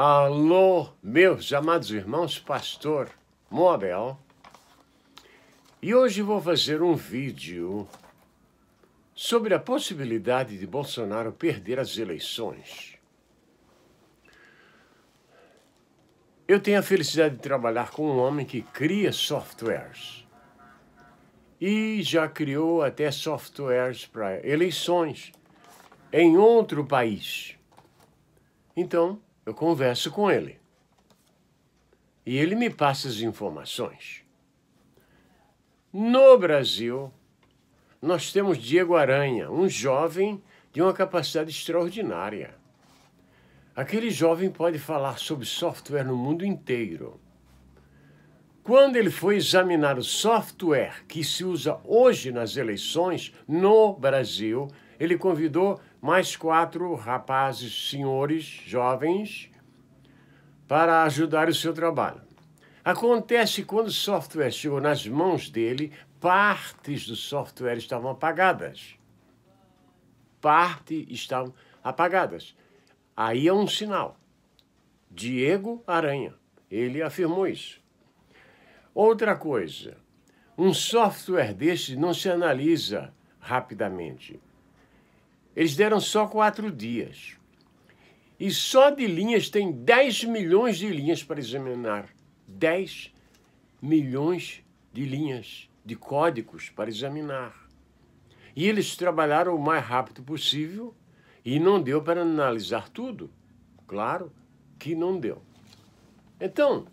Alô, meus amados irmãos, pastor Moabel. E hoje vou fazer um vídeo sobre a possibilidade de Bolsonaro perder as eleições. Eu tenho a felicidade de trabalhar com um homem que cria softwares. E já criou até softwares para eleições em outro país. Então, eu converso com ele. E ele me passa as informações. No Brasil, nós temos Diego Aranha, um jovem de uma capacidade extraordinária. Aquele jovem pode falar sobre software no mundo inteiro. Quando ele foi examinar o software que se usa hoje nas eleições no Brasil, ele convidou mais quatro rapazes, senhores, jovens, para ajudar o seu trabalho. Acontece quando o software chegou nas mãos dele, partes do software estavam apagadas. Parte estavam apagadas. Aí é um sinal. Diego Aranha, ele afirmou isso. Outra coisa, um software desse não se analisa rapidamente. Eles deram só quatro dias. E só de linhas tem 10 milhões de linhas para examinar. 10 milhões de linhas de códigos para examinar. E eles trabalharam o mais rápido possível e não deu para analisar tudo. Claro que não deu. Então,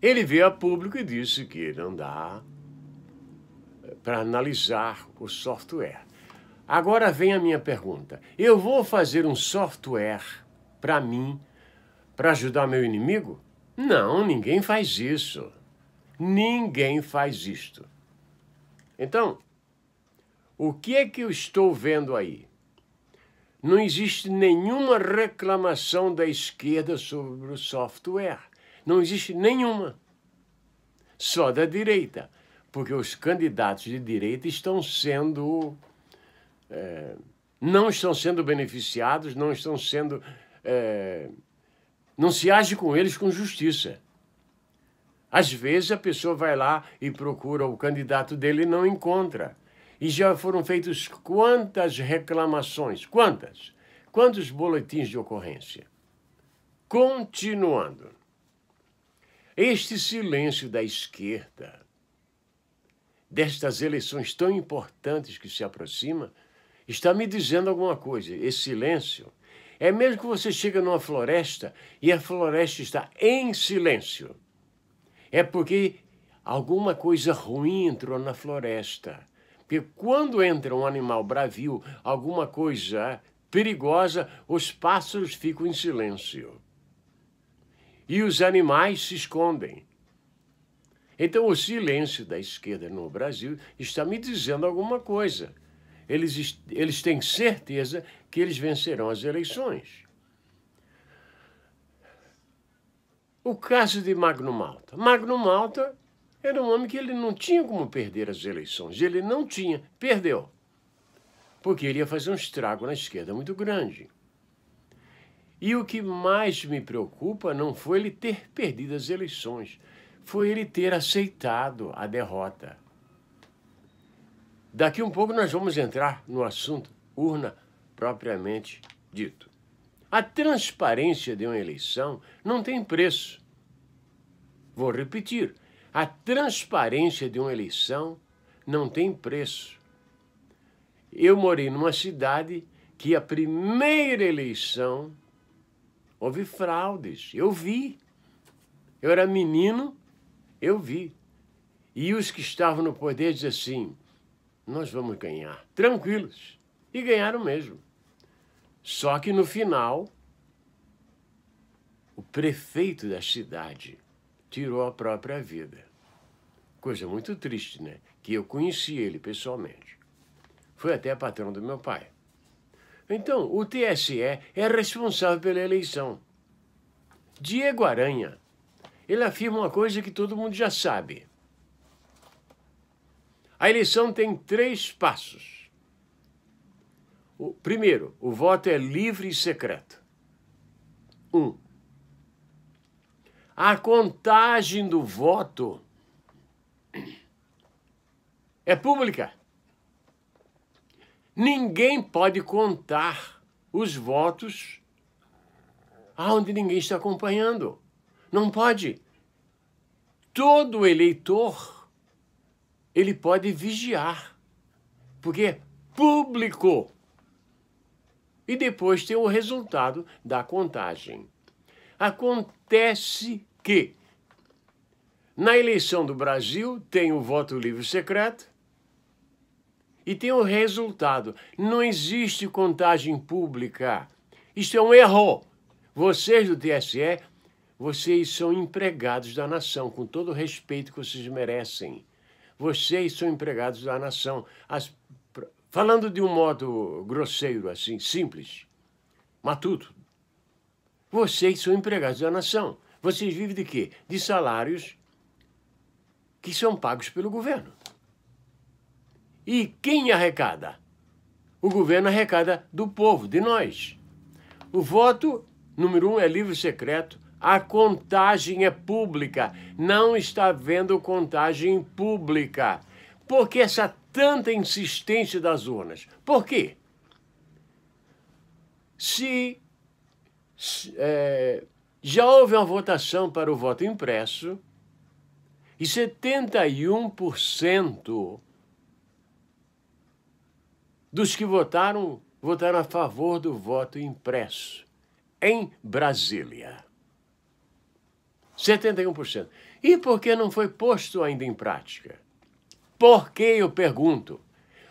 ele veio a público e disse que não dá eh, para analisar o software. Agora vem a minha pergunta. Eu vou fazer um software para mim, para ajudar meu inimigo? Não, ninguém faz isso. Ninguém faz isto. Então, o que é que eu estou vendo aí? Não existe nenhuma reclamação da esquerda sobre o software. Não existe nenhuma. Só da direita, porque os candidatos de direita estão sendo é, não estão sendo beneficiados, não estão sendo. É, não se age com eles com justiça. Às vezes a pessoa vai lá e procura o candidato dele e não encontra. E já foram feitas quantas reclamações, quantas? Quantos boletins de ocorrência? Continuando. Este silêncio da esquerda, destas eleições tão importantes que se aproximam, está me dizendo alguma coisa. Esse silêncio é mesmo que você chega numa floresta e a floresta está em silêncio. É porque alguma coisa ruim entrou na floresta. Porque quando entra um animal bravio, alguma coisa perigosa, os pássaros ficam em silêncio. E os animais se escondem. Então, o silêncio da esquerda no Brasil está me dizendo alguma coisa eles, eles têm certeza que eles vencerão as eleições. O caso de Magno Malta. Magno Malta era um homem que ele não tinha como perder as eleições. Ele não tinha, perdeu. Porque ele ia fazer um estrago na esquerda muito grande. E o que mais me preocupa não foi ele ter perdido as eleições, foi ele ter aceitado a derrota. Daqui um pouco nós vamos entrar no assunto urna propriamente dito. A transparência de uma eleição não tem preço. Vou repetir. A transparência de uma eleição não tem preço. Eu morei numa cidade que a primeira eleição houve fraudes. Eu vi. Eu era menino, eu vi. E os que estavam no poder diziam assim: nós vamos ganhar, tranquilos. E ganharam mesmo. Só que no final, o prefeito da cidade tirou a própria vida. Coisa muito triste, né? Que eu conheci ele pessoalmente. Foi até patrão do meu pai. Então, o TSE é responsável pela eleição. Diego Aranha, ele afirma uma coisa que todo mundo já sabe. A eleição tem três passos. O, primeiro, o voto é livre e secreto. Um. A contagem do voto é pública. Ninguém pode contar os votos aonde ninguém está acompanhando. Não pode. Todo eleitor ele pode vigiar, porque é público. E depois tem o resultado da contagem. Acontece que na eleição do Brasil tem o voto livre secreto e tem o resultado. Não existe contagem pública. Isso é um erro. Vocês do TSE, vocês são empregados da nação, com todo o respeito que vocês merecem. Vocês são empregados da nação. As, falando de um modo grosseiro, assim, simples, matuto, vocês são empregados da nação. Vocês vivem de quê? De salários que são pagos pelo governo. E quem arrecada? O governo arrecada do povo, de nós. O voto, número um, é livre e secreto. A contagem é pública. Não está havendo contagem pública. Por que essa tanta insistência das urnas? Por quê? Se, se é, já houve uma votação para o voto impresso e 71% dos que votaram votaram a favor do voto impresso em Brasília. 71%. E por que não foi posto ainda em prática? Por que, eu pergunto?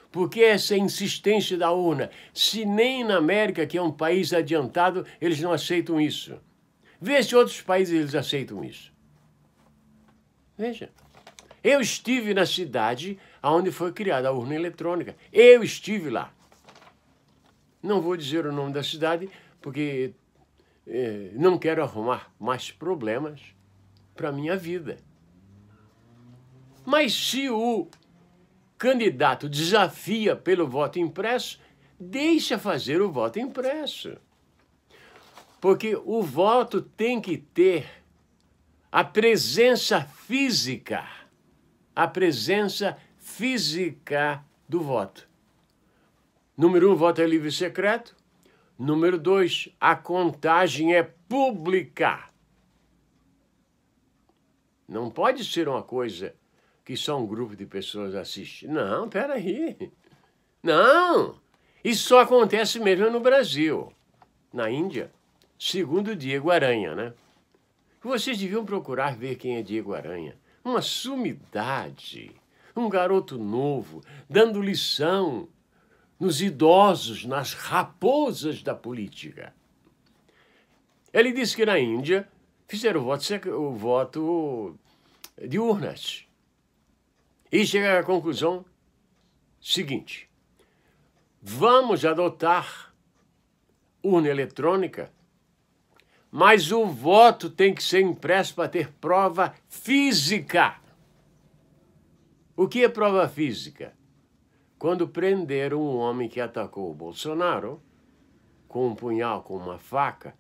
Por que essa insistência da urna? Se nem na América, que é um país adiantado, eles não aceitam isso. Vê se outros países eles aceitam isso. Veja. Eu estive na cidade onde foi criada a urna eletrônica. Eu estive lá. Não vou dizer o nome da cidade, porque eh, não quero arrumar mais problemas para minha vida. Mas se o candidato desafia pelo voto impresso, deixa fazer o voto impresso. Porque o voto tem que ter a presença física, a presença física do voto. Número um, voto é livre e secreto. Número dois, a contagem é pública. Não pode ser uma coisa que só um grupo de pessoas assiste. Não, peraí. Não! Isso só acontece mesmo no Brasil, na Índia, segundo Diego Aranha, né? Vocês deviam procurar ver quem é Diego Aranha. Uma sumidade, um garoto novo, dando lição nos idosos, nas raposas da política. Ele disse que na Índia fizeram o voto, o voto de urnas. E chegaram à conclusão seguinte: vamos adotar urna eletrônica, mas o voto tem que ser impresso para ter prova física. O que é prova física? Quando prenderam um homem que atacou o Bolsonaro com um punhal, com uma faca,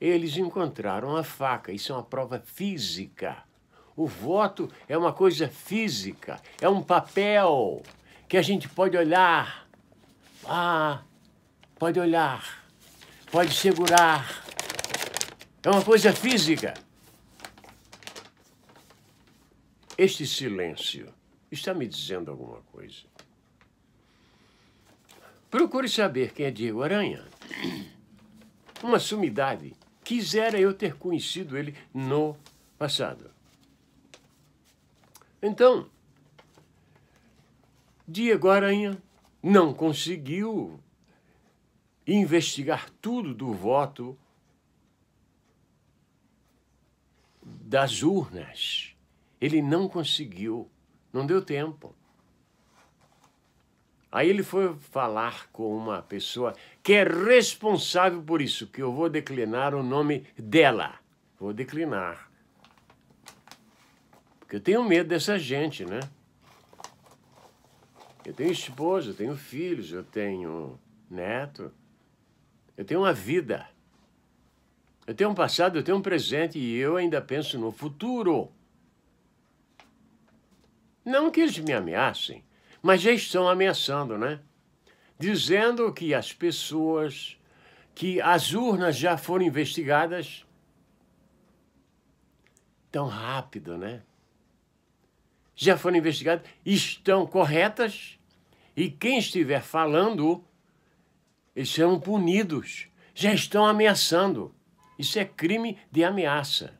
eles encontraram a faca, isso é uma prova física. O voto é uma coisa física, é um papel que a gente pode olhar. Ah, pode olhar, pode segurar. É uma coisa física. Este silêncio está me dizendo alguma coisa. Procure saber quem é Diego Aranha. Uma sumidade. Quisera eu ter conhecido ele no passado. Então, Diego Aranha não conseguiu investigar tudo do voto das urnas. Ele não conseguiu, não deu tempo. Aí ele foi falar com uma pessoa que é responsável por isso, que eu vou declinar o nome dela. Vou declinar. Porque eu tenho medo dessa gente, né? Eu tenho esposa, eu tenho filhos, eu tenho neto. Eu tenho uma vida. Eu tenho um passado, eu tenho um presente e eu ainda penso no futuro. Não que eles me ameacem. Mas já estão ameaçando, né? Dizendo que as pessoas, que as urnas já foram investigadas. Tão rápido, né? Já foram investigadas, estão corretas e quem estiver falando, eles serão punidos. Já estão ameaçando. Isso é crime de ameaça.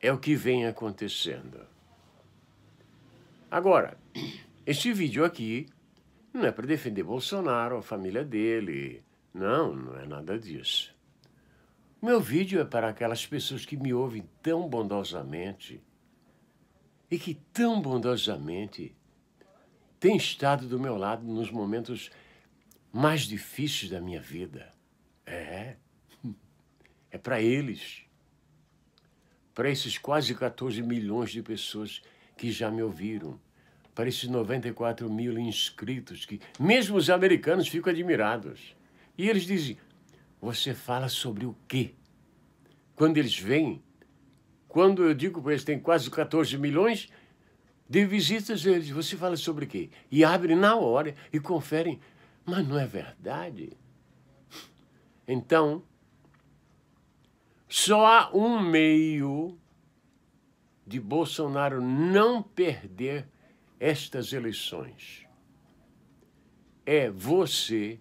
É o que vem acontecendo. Agora, este vídeo aqui não é para defender Bolsonaro, ou a família dele. Não, não é nada disso. O meu vídeo é para aquelas pessoas que me ouvem tão bondosamente e que tão bondosamente têm estado do meu lado nos momentos mais difíceis da minha vida. É. É para eles. Para esses quase 14 milhões de pessoas que já me ouviram, para esses 94 mil inscritos que, mesmo os americanos, ficam admirados. E eles dizem: Você fala sobre o quê? Quando eles vêm, quando eu digo para eles, tem quase 14 milhões de visitas, eles: Você fala sobre o quê? E abrem na hora e conferem. Mas não é verdade. Então, só há um meio de Bolsonaro não perder estas eleições é você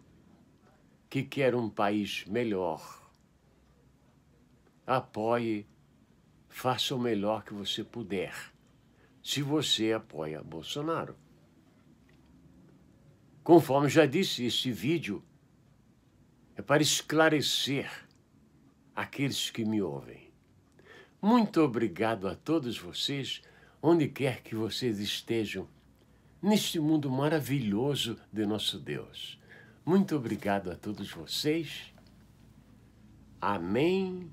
que quer um país melhor. Apoie, faça o melhor que você puder, se você apoia Bolsonaro. Conforme já disse, esse vídeo é para esclarecer aqueles que me ouvem. Muito obrigado a todos vocês, onde quer que vocês estejam, neste mundo maravilhoso de nosso Deus. Muito obrigado a todos vocês. Amém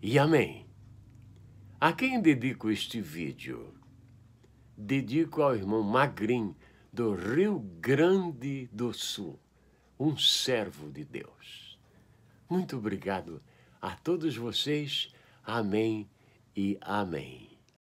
e amém. A quem dedico este vídeo? Dedico ao irmão Magrin, do Rio Grande do Sul, um servo de Deus. Muito obrigado a todos vocês. Amém e amém.